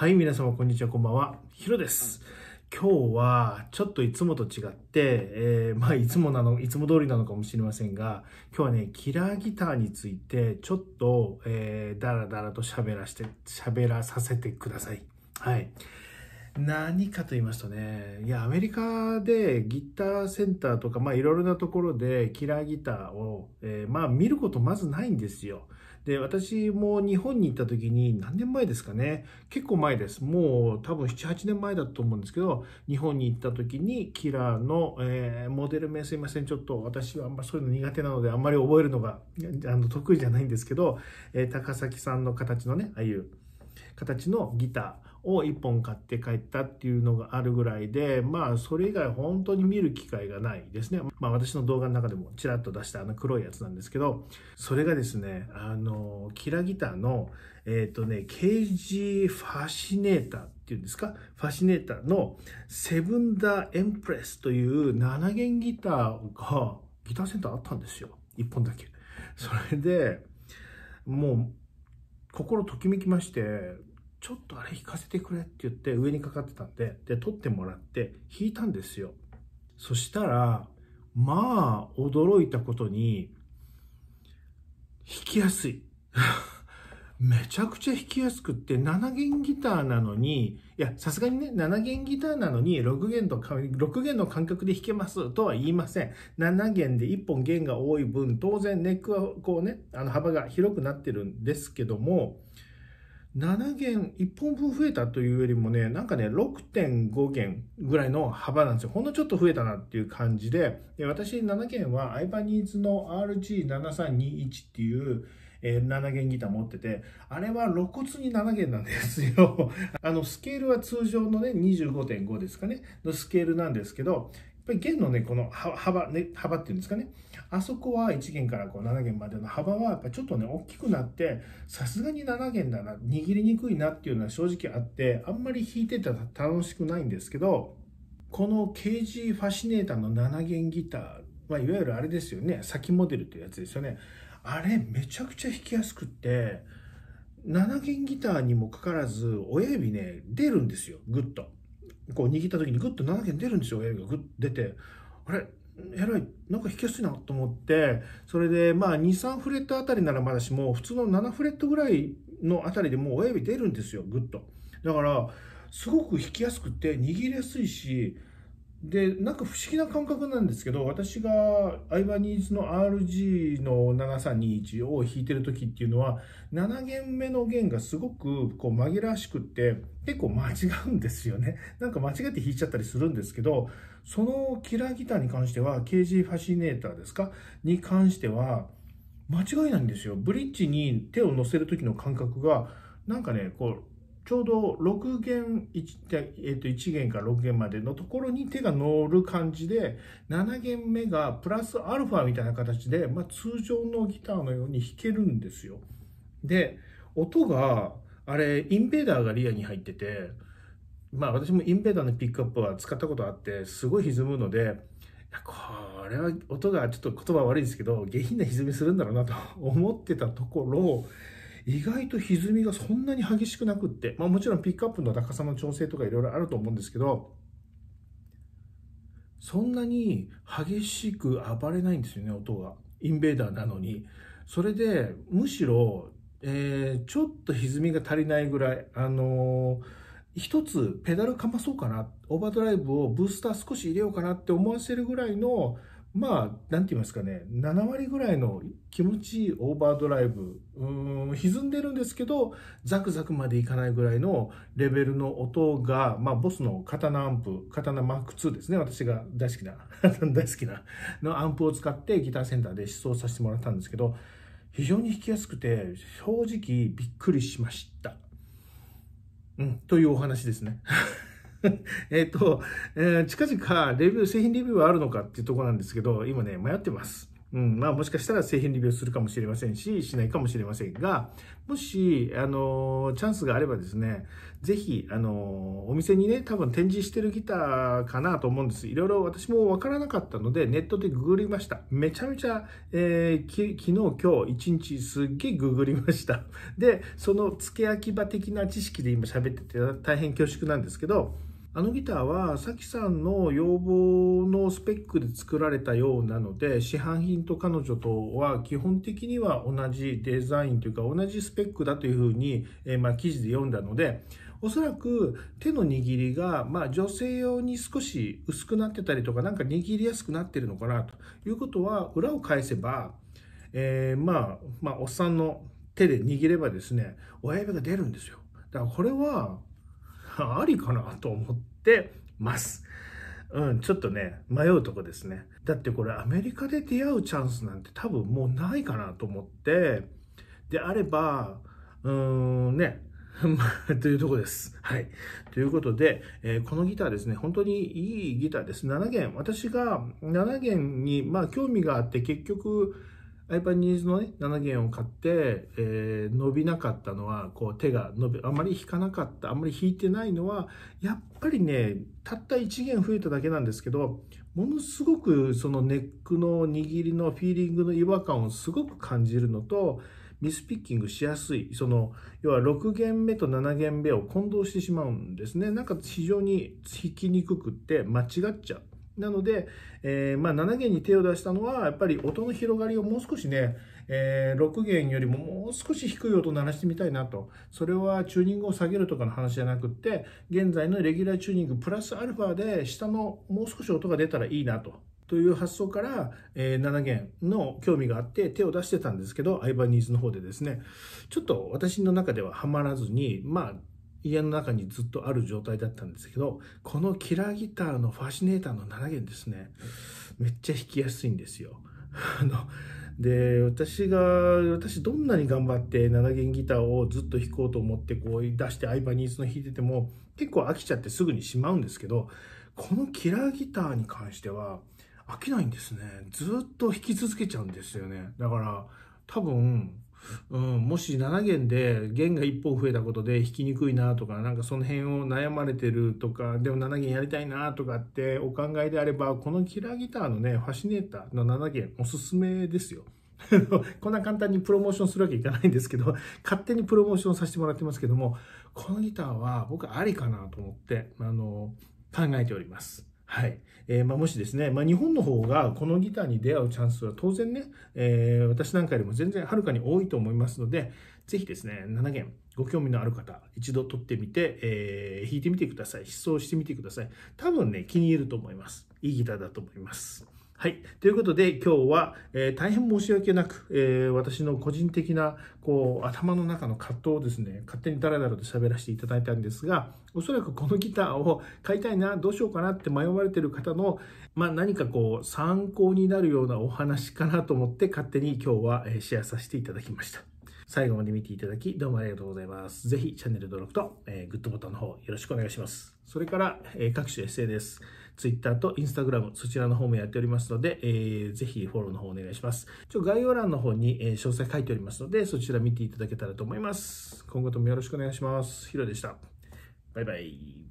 はい、皆様こんにちは、こんばんは。ヒロです。今日は、ちょっといつもと違って、えー、まあ、いつもなの、いつも通りなのかもしれませんが、今日はね、キラーギターについて、ちょっと、えー、だらだらと喋らして、喋らさせてください。はい。何かと言いますとね、いや、アメリカでギターセンターとか、まあ、いろいろなところでキラーギターを、えー、まあ、見ることまずないんですよ。で、私も日本に行った時に何年前ですかね。結構前です。もう多分7、8年前だと思うんですけど、日本に行った時にキラーの、えー、モデル名すいません。ちょっと私はあんまそういうの苦手なので、あんまり覚えるのがあの得意じゃないんですけど、えー、高崎さんの形のね、ああいう形のギター、を1本買って帰ったっていうのがあるぐらいで、まあ、それ以外本当に見る機会がないですね。まあ、私の動画の中でもちらっと出したあの黒いやつなんですけど、それがですね、あの、キラギターの、えっ、ー、とね、ケージファシネーターっていうんですか、ファシネーターのセブンダーエンプレスという7弦ギターが、ギターセンターあったんですよ。1本だけ。それで、もう、心ときめきまして、ちょっとあれ弾かせてくれって言って上にかかってたんで、で、取ってもらって弾いたんですよ。そしたら、まあ、驚いたことに、弾きやすい。めちゃくちゃ弾きやすくって、7弦ギターなのに、いや、さすがにね、7弦ギターなのに、6弦と、6弦の感覚で弾けますとは言いません。7弦で1本弦が多い分、当然ネックはこうね、あの幅が広くなってるんですけども、7弦1本分増えたというよりもね、なんかね、6.5弦ぐらいの幅なんですよ。ほんのちょっと増えたなっていう感じで、で私7弦はアイバニーズの RG7321 っていう、えー、7弦ギター持ってて、あれは露骨に7弦なんですよ。あの、スケールは通常のね、25.5ですかね、のスケールなんですけど、ぱり弦のね、この幅、ね、幅っていうんですかね、あそこは1弦からこう7弦までの幅は、やっぱちょっとね、大きくなって、さすがに7弦だな、握りにくいなっていうのは正直あって、あんまり弾いてたら楽しくないんですけど、この KG ファシネーターの7弦ギター、まあ、いわゆるあれですよね、先モデルっていうやつですよね。あれ、めちゃくちゃ弾きやすくって、7弦ギターにもかかわらず、親指ね、出るんですよ、ぐっと。こう握った時にグッと7件出るんですよ親指がグッ出てあれえらいなんか弾きやすいなと思ってそれでまあ23フレットあたりならまだしも普通の7フレットぐらいのあたりでもう親指出るんですよグッとだからすごく弾きやすくて握りやすいしでなんか不思議な感覚なんですけど私がアイバニーズの RG の7321を弾いてる時っていうのは7弦目の弦がすごくこう紛らわしくって結構間違うんですよねなんか間違って弾いちゃったりするんですけどそのキラーギターに関しては KG ファシネーターですかに関しては間違いないんですよブリッジに手を乗せる時の感覚がなんかねこうちょうど6弦 1,、えー、と1弦から6弦までのところに手が乗る感じで7弦目がプラスアルファみたいな形で、まあ、通常のギターのように弾けるんですよ。で音があれインベーダーがリアに入っててまあ私もインベーダーのピックアップは使ったことあってすごい歪むのでこれは音がちょっと言葉悪いですけど下品な歪みするんだろうなと思ってたところ意外と歪みがそんなに激しくなくって、まあ、もちろんピックアップの高さの調整とかいろいろあると思うんですけど、そんなに激しく暴れないんですよね、音が。インベーダーなのに。それで、むしろ、えー、ちょっと歪みが足りないぐらい、あのー、一つペダルかまそうかな、オーバードライブをブースター少し入れようかなって思わせるぐらいのまあ、なんて言いますかね、7割ぐらいの気持ちいいオーバードライブ、うん、歪んでるんですけど、ザクザクまでいかないぐらいのレベルの音が、まあ、ボスの刀アンプ、刀マーク2ですね、私が大好きな、大好きな、のアンプを使ってギターセンターで試奏させてもらったんですけど、非常に弾きやすくて、正直びっくりしました。うん、というお話ですね。えっと、えー、近々レビュー、製品レビューはあるのかっていうとこなんですけど、今ね、迷ってます。うん、まあもしかしたら製品レビューするかもしれませんし、しないかもしれませんが、もし、あの、チャンスがあればですね、ぜひ、あの、お店にね、多分展示してるギターかなと思うんです。いろいろ私もわからなかったので、ネットでググりました。めちゃめちゃ、えー、き昨日、今日、一日すっげえググりました。で、その付け焼き場的な知識で今喋ってて大変恐縮なんですけど、あのギターはさきさんの要望のスペックで作られたようなので市販品と彼女とは基本的には同じデザインというか同じスペックだというふうに、えー、まあ、記事で読んだのでおそらく手の握りが、まあ、女性用に少し薄くなってたりとかなんか握りやすくなってるのかなということは裏を返せば、えー、まあ、まあおっさんの手で握ればですね親指が出るんですよ。だからこれはありかなと思ってます。うん、ちょっとね、迷うとこですね。だってこれアメリカで出会うチャンスなんて多分もうないかなと思って、であれば、うーんね、というとこです。はい。ということで、えー、このギターですね、本当にいいギターです。7弦。私が7弦に、まあ、興味があって、結局、やイパニーズのね7弦を買って、えー、伸びなかったのはこう手が伸びあまり引かなかったあんまり引いてないのはやっぱりねたった1弦増えただけなんですけどものすごくそのネックの握りのフィーリングの違和感をすごく感じるのとミスピッキングしやすいその要は6弦目と7弦目を混同してしまうんですねなんか非常に弾きにくくって間違っちゃうなので、えー、まあ、7弦に手を出したのはやっぱり音の広がりをもう少しね、えー、6弦よりももう少し低い音を鳴らしてみたいなとそれはチューニングを下げるとかの話じゃなくって現在のレギュラーチューニングプラスアルファで下のもう少し音が出たらいいなとという発想から、えー、7弦の興味があって手を出してたんですけど、アイバニーズの方でですね、ちょっと私の中ではハマらずに、まあ、家の中にずっとある状態だったんですけど、このキラーギターのファシネーターの7弦ですね、めっちゃ弾きやすいんですよ。あの、で、私が、私どんなに頑張って7弦ギターをずっと弾こうと思ってこう出してアイバニーズの弾いてても結構飽きちゃってすぐにしまうんですけど、このキラーギターに関しては飽きないんですね。ずっと弾き続けちゃうんですよね。だから多分うん、もし7弦で弦が1本増えたことで弾きにくいなとか、なんかその辺を悩まれてるとか、でも7弦やりたいなとかってお考えであれば、このキラーギターのね、ファシネーターの7弦おすすめですよ。こんな簡単にプロモーションするわけいかないんですけど、勝手にプロモーションさせてもらってますけども、このギターは僕ありかなと思って、あの、考えております。はい。えー、まあ、もしですね、まあ、日本の方がこのギターに出会うチャンスは当然ね、えー、私なんかよりも全然はるかに多いと思いますので、ぜひですね、7弦、ご興味のある方、一度取ってみて、えー、弾いてみてください。疾走してみてください。多分ね、気に入ると思います。いいギターだと思います。はい。ということで、今日は、えー、大変申し訳なく、えー、私の個人的な、こう、頭の中の葛藤をですね、勝手にダラダラと喋らせていただいたんですが、おそらくこのギターを買いたいな、どうしようかなって迷われてる方の、まあ、何かこう、参考になるようなお話かなと思って、勝手に今日はシェアさせていただきました。最後まで見ていただき、どうもありがとうございます。ぜひ、チャンネル登録と、えー、グッドボタンの方、よろしくお願いします。それから、え各種 SNS、Twitter と Instagram、そちらの方もやっておりますので、えー、ぜひフォローの方お願いします。ちょ概要欄の方に、え詳細書いておりますので、そちら見ていただけたらと思います。今後ともよろしくお願いします。ヒロでした。バイバイ。